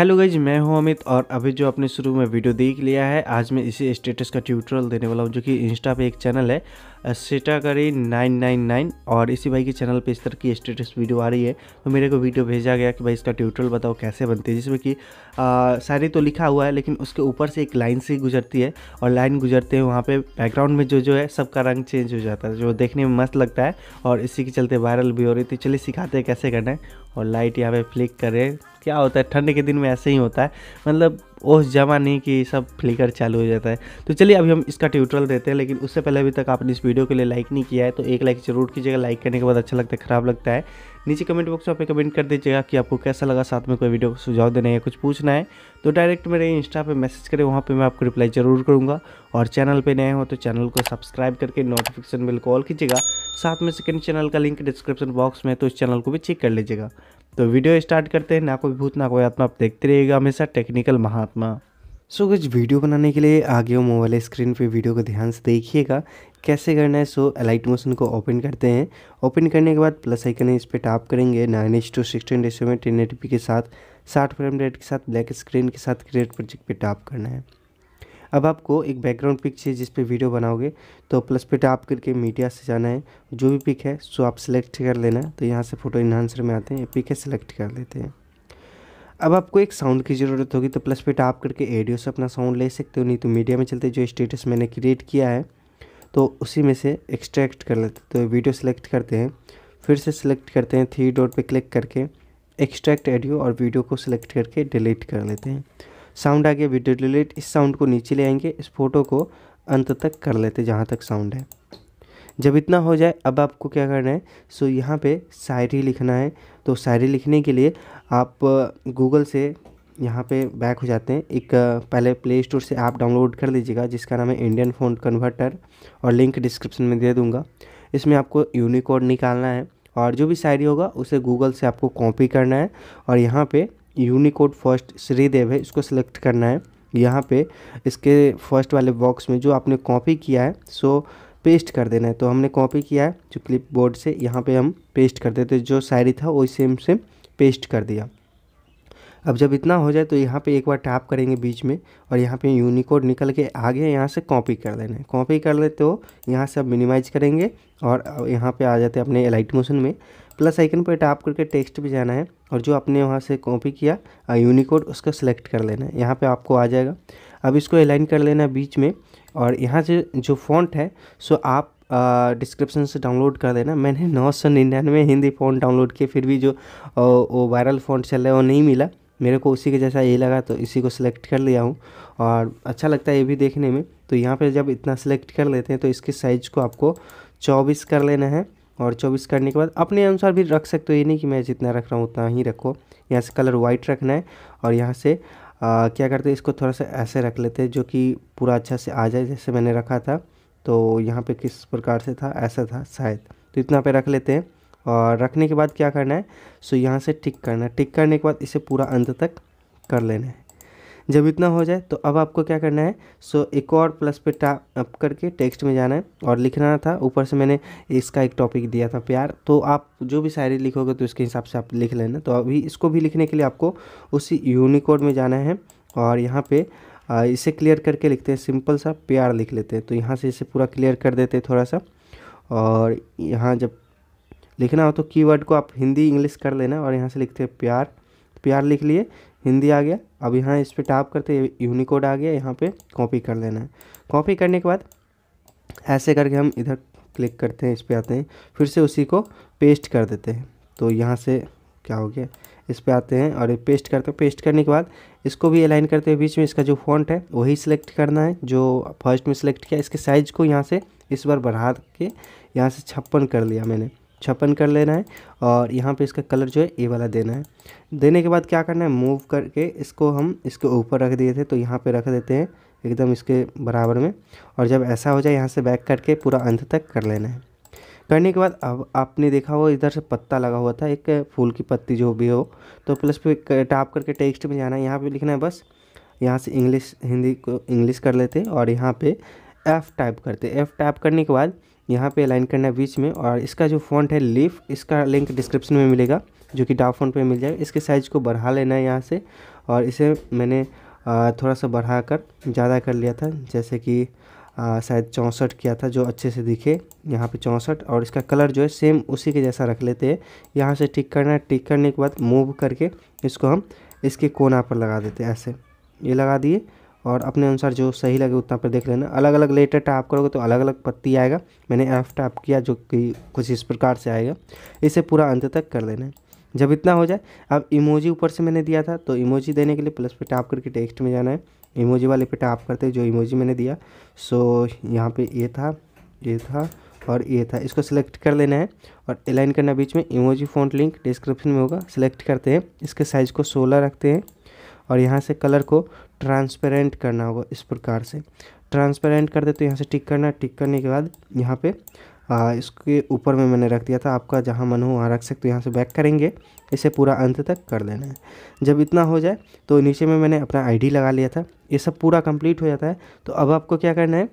hello guys मैं हूं अमित और अभी जो आपने शुरू में वीडियो देख लिया है आज मैं इसी स्टेटस का ट्यूटोरियल देने वाला हूं जो कि इंस्टा पे एक चैनल है करी नाइन नाइन नाइन और इसी भाई के चैनल पे इस तरह की स्टेटस वीडियो आ रही है तो मेरे को वीडियो भेजा गया कि भाई इसका ट्यूटोरियल बताओ कैसे बनती है जिसमें कि सारी तो लिखा हुआ है लेकिन उसके ऊपर से एक लाइन से गुजरती है और लाइन गुजरते हुए वहाँ पर बैकग्राउंड में जो जो है सबका रंग चेंज हो जाता है जो देखने में मस्त लगता है और इसी के चलते वायरल भी हो रही थी तो चलिए सिखाते हैं कैसे करना है और लाइट यहाँ पर फ्लिक करें क्या होता है ठंड के दिन में ऐसे ही होता है मतलब उस नहीं कि सब फ्लिकर चालू हो जाता है तो चलिए अभी हम इसका ट्यूटोरियल देते हैं लेकिन उससे पहले अभी तक आपने इस वीडियो के लिए लाइक नहीं किया है तो एक लाइक जरूर कीजिएगा लाइक करने के बाद अच्छा लगता है खराब लगता है नीचे कमेंट बॉक्स में आप कमेंट कर दीजिएगा कि आपको कैसा लगा साथ में कोई वीडियो को सुझाव देना है कुछ पूछना है तो डायरेक्ट मेरे इंस्टा पे मैसेज करें वहाँ पे मैं आपको रिप्लाई ज़रूर करूँगा और चैनल पे नए हो तो चैनल को सब्सक्राइब करके नोटिफिकेशन बिल कॉल कीजिएगा साथ में सेकेंड चैनल का लिंक डिस्क्रिप्शन बॉक्स में तो इस चैनल को भी चेक कर लीजिएगा तो वीडियो स्टार्ट करते हैं ना कोई भूत ना कोई आत्मा आप देखते रहिएगा हमेशा टेक्निकल महात्मा सो कुछ वीडियो बनाने के लिए आगे वो मोबाइल स्क्रीन पे वीडियो को ध्यान से देखिएगा कैसे करना है सो लाइट मोशन को ओपन करते हैं ओपन करने के बाद प्लस आइकन इस पर टाप करेंगे nine is two sixteen ratio में टेन एटी के साथ साठ फ्रेम रेट के साथ ब्लैक स्क्रीन के साथ क्रिएट प्रोजेक्ट पे टाप करना है अब आपको एक बैकग्राउंड पिक चाहिए जिस पे वीडियो बनाओगे तो प्लस पे टैप करके मीडिया से जाना है जो भी पिक है सो आप सेलेक्ट कर लेना तो यहाँ से फ़ोटो इन्हांसर में आते हैं पिक है सेलेक्ट कर लेते हैं अब आपको एक साउंड की ज़रूरत होगी तो प्लस पे टैप करके एडियो से अपना साउंड ले सकते हो नहीं तो मीडिया में चलते जो स्टेटस मैंने क्रिएट किया है तो उसी में से एक्सट्रैक्ट कर लेते तो वीडियो सेलेक्ट करते हैं फिर से सिलेक्ट करते हैं थ्री डॉट पर क्लिक करके एक्सट्रैक्ट एडियो और वीडियो को सिलेक्ट करके डिलीट कर लेते हैं साउंड आ गया वीडियो डिलीट इस साउंड को नीचे ले आएंगे इस फोटो को अंत तक कर लेते जहाँ तक साउंड है जब इतना हो जाए अब आपको क्या करना है सो यहाँ पे शायरी लिखना है तो शायरी लिखने के लिए आप गूगल से यहाँ पे बैक हो जाते हैं एक पहले प्ले स्टोर से ऐप डाउनलोड कर लीजिएगा जिसका नाम है इंडियन फोन कन्वर्टर और लिंक डिस्क्रिप्शन में दे दूँगा इसमें आपको यूनिकोड निकालना है और जो भी शायरी होगा उसे गूगल से आपको कॉपी करना है और यहाँ पर यूनिकोड फर्स्ट श्रीदेव है इसको सिलेक्ट करना है यहाँ पे इसके फर्स्ट वाले बॉक्स में जो आपने कॉपी किया है सो पेस्ट कर देना है तो हमने कॉपी किया है जो क्लिप बोर्ड से यहाँ पे हम पेस्ट कर देते जो शायरी था वही सेम सेम पेस्ट कर दिया अब जब इतना हो जाए तो यहाँ पे एक बार टैप करेंगे बीच में और यहाँ पे यूनिकोड निकल के आगे यहाँ से कॉपी कर देना है कॉपी कर लेते हो यहाँ से अब मिनिमाइज करेंगे और यहाँ पे आ जाते हैं अपने एलाइट मोशन में प्लस आइकन पर टैप करके टेक्स्ट भी जाना है और जो आपने वहाँ से कॉपी किया यूनिकोड उसका सेलेक्ट कर लेना है यहाँ पर आपको आ जाएगा अब इसको अलाइन कर लेना है बीच में और यहाँ से जो फॉन्ट है सो आप डिस्क्रिप्शन से डाउनलोड कर देना मैंने नौ सौ निन्यानवे हिंदी फ़ोन डाउनलोड किए फिर भी जो वो वायरल फ़ोन चल रहा है वो नहीं मिला मेरे को उसी के जैसा ये लगा तो इसी को सिलेक्ट कर लिया हूँ और अच्छा लगता है ये भी देखने में तो यहाँ पे जब इतना सिलेक्ट कर लेते हैं तो इसके साइज़ को आपको चौबीस कर लेना है और चौबीस करने के बाद अपने अनुसार भी रख सकते हो ये नहीं कि मैं जितना रख रहा हूँ उतना ही रखो यहाँ से कलर वाइट रखना है और यहाँ से आ, क्या करते हैं इसको थोड़ा सा ऐसे रख लेते हैं जो कि पूरा अच्छा से आ जाए जैसे मैंने रखा था तो यहाँ पे किस प्रकार से था ऐसा था शायद तो इतना पे रख लेते हैं और रखने के बाद क्या करना है सो यहाँ से टिक करना है टिक करने के बाद इसे पूरा अंत तक कर लेना है जब इतना हो जाए तो अब आपको क्या करना है सो एक और प्लस पे टाप करके टेक्स्ट में जाना है और लिखना था ऊपर से मैंने इसका एक टॉपिक दिया था प्यार तो आप जो भी शायरी लिखोगे तो इसके हिसाब से आप लिख लेना तो अभी इसको भी लिखने के लिए आपको उसी यूनिकोड में जाना है और यहाँ पे इसे क्लियर करके लिखते हैं सिंपल सा प्यार लिख लेते हैं तो यहाँ से इसे पूरा क्लियर कर देते हैं थोड़ा सा और यहाँ जब लिखना हो तो कीवर्ड को आप हिंदी इंग्लिश कर लेना और यहाँ से लिखते हैं प्यार प्यार लिख लिए हिंदी आ गया अब यहाँ इस पर टाप करते यूनिकोड आ गया यहाँ पे कॉपी कर लेना है कॉपी करने के बाद ऐसे करके हम इधर क्लिक करते हैं इस पर आते हैं फिर से उसी को पेस्ट कर देते हैं तो यहाँ से क्या हो गया इस पर आते हैं और पेस्ट करते हैं पेस्ट करने के बाद इसको भी अलाइन करते हुए बीच में इसका जो फॉन्ट है वही सिलेक्ट करना है जो फर्स्ट में सिलेक्ट किया इसके साइज़ को यहाँ से इस बार बढ़ा के यहाँ से छप्पन कर लिया मैंने छप्पन कर लेना है और यहाँ पे इसका कलर जो है ए वाला देना है देने के बाद क्या करना है मूव करके इसको हम इसके ऊपर रख दिए थे तो यहाँ पे रख देते हैं एकदम इसके बराबर में और जब ऐसा हो जाए यहाँ से बैक करके पूरा अंत तक कर लेना है करने के बाद अब आपने देखा हो इधर से पत्ता लगा हुआ था एक फूल की पत्ती जो भी हो तो प्लस पे टाप करके टेक्स्ट में जाना है यहाँ पर लिखना है बस यहाँ से इंग्लिश हिंदी को इंग्लिश कर लेते और यहाँ पे एफ़ टाइप करते एफ़ टाइप करने के बाद यहाँ पे अलाइन करना है बीच में और इसका जो फॉन्ट है लीफ इसका लिंक डिस्क्रिप्शन में मिलेगा जो कि डाव फॉन्ट पे मिल जाएगा इसके साइज़ को बढ़ा लेना है यहाँ से और इसे मैंने थोड़ा सा बढ़ा कर ज़्यादा कर लिया था जैसे कि शायद चौंसठ किया था जो अच्छे से दिखे यहाँ पे चौंसठ और इसका कलर जो है सेम उसी के जैसा रख लेते हैं यहाँ से टिक करना है टिक करने के बाद मूव करके इसको हम इसके कोना पर लगा देते हैं ऐसे ये लगा दिए और अपने अनुसार जो सही लगे उतना पर देख लेना अलग अलग लेटर टाइप करोगे तो अलग अलग पत्ती आएगा मैंने एफ टाइप किया जो कि कुछ इस प्रकार से आएगा इसे पूरा अंत तक कर लेना है जब इतना हो जाए अब इमोजी ऊपर से मैंने दिया था तो इमोजी देने के लिए प्लस पे टाप करके टेक्स्ट में जाना है इमोजी वाले पे टाप करते जो इमोजी मैंने दिया सो यहाँ पे ये था ये था और ये था इसको सिलेक्ट कर लेना है और एलाइन करना बीच में इमोजी फ़ॉन्ट लिंक डिस्क्रिप्शन में होगा सिलेक्ट करते हैं इसके साइज़ को सोलह रखते हैं और यहाँ से कलर को ट्रांसपेरेंट करना होगा इस प्रकार से ट्रांसपेरेंट कर दे तो यहाँ से टिक करना टिक करने के बाद यहाँ पे आ, इसके ऊपर में मैंने रख दिया था आपका जहाँ मन हो वहाँ रख सकते हो यहाँ से बैक करेंगे इसे पूरा अंत तक कर देना है जब इतना हो जाए तो नीचे में मैंने अपना आईडी लगा लिया था ये सब पूरा कंप्लीट हो जाता है तो अब आपको क्या करना है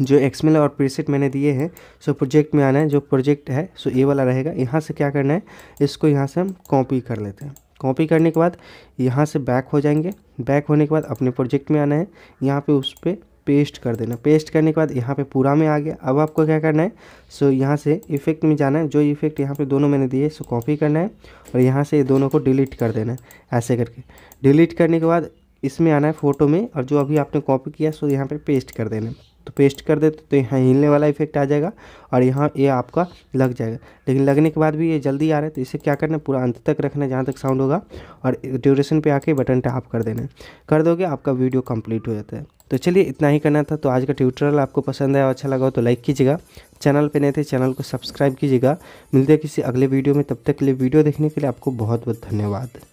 जो एक्समेल और प्रीसेट मैंने दिए हैं सो प्रोजेक्ट में आना है जो प्रोजेक्ट है सो ये वाला रहेगा यहाँ से क्या करना है इसको यहाँ से हम कॉपी कर लेते हैं कॉपी करने के बाद यहाँ से बैक हो जाएंगे बैक होने के बाद अपने प्रोजेक्ट में आना है यहाँ पे उस पर पेस्ट कर देना पेस्ट करने के बाद यहाँ पे पूरा में आ गया अब आपको क्या करना है सो so, यहाँ से इफेक्ट में जाना है जो इफेक्ट यहाँ पे दोनों मैंने दिए सो कॉपी करना है और यहाँ से ये दोनों को डिलीट कर देना है ऐसे करके डिलीट करने के बाद इसमें आना है फ़ोटो में और जो अभी आपने कॉपी किया सो यहाँ पे पेस्ट कर देना है तो पेस्ट कर देते तो यहाँ हिलने वाला इफेक्ट आ जाएगा और यहाँ ये यह आपका लग जाएगा लेकिन लगने के बाद भी ये जल्दी आ रहा है तो इसे क्या करना है पूरा अंत तक रखना है जहाँ तक साउंड होगा और ड्यूरेशन पे आके बटन टैप कर देना है कर दोगे आपका वीडियो कंप्लीट हो जाता है तो चलिए इतना ही करना था तो आज का ट्यूटोरियल आपको पसंद आया अच्छा लगा हो तो लाइक कीजिएगा चैनल पर नहीं थे चैनल को सब्सक्राइब कीजिएगा मिलते किसी अगले वीडियो में तब तक के लिए वीडियो देखने के लिए आपको बहुत बहुत धन्यवाद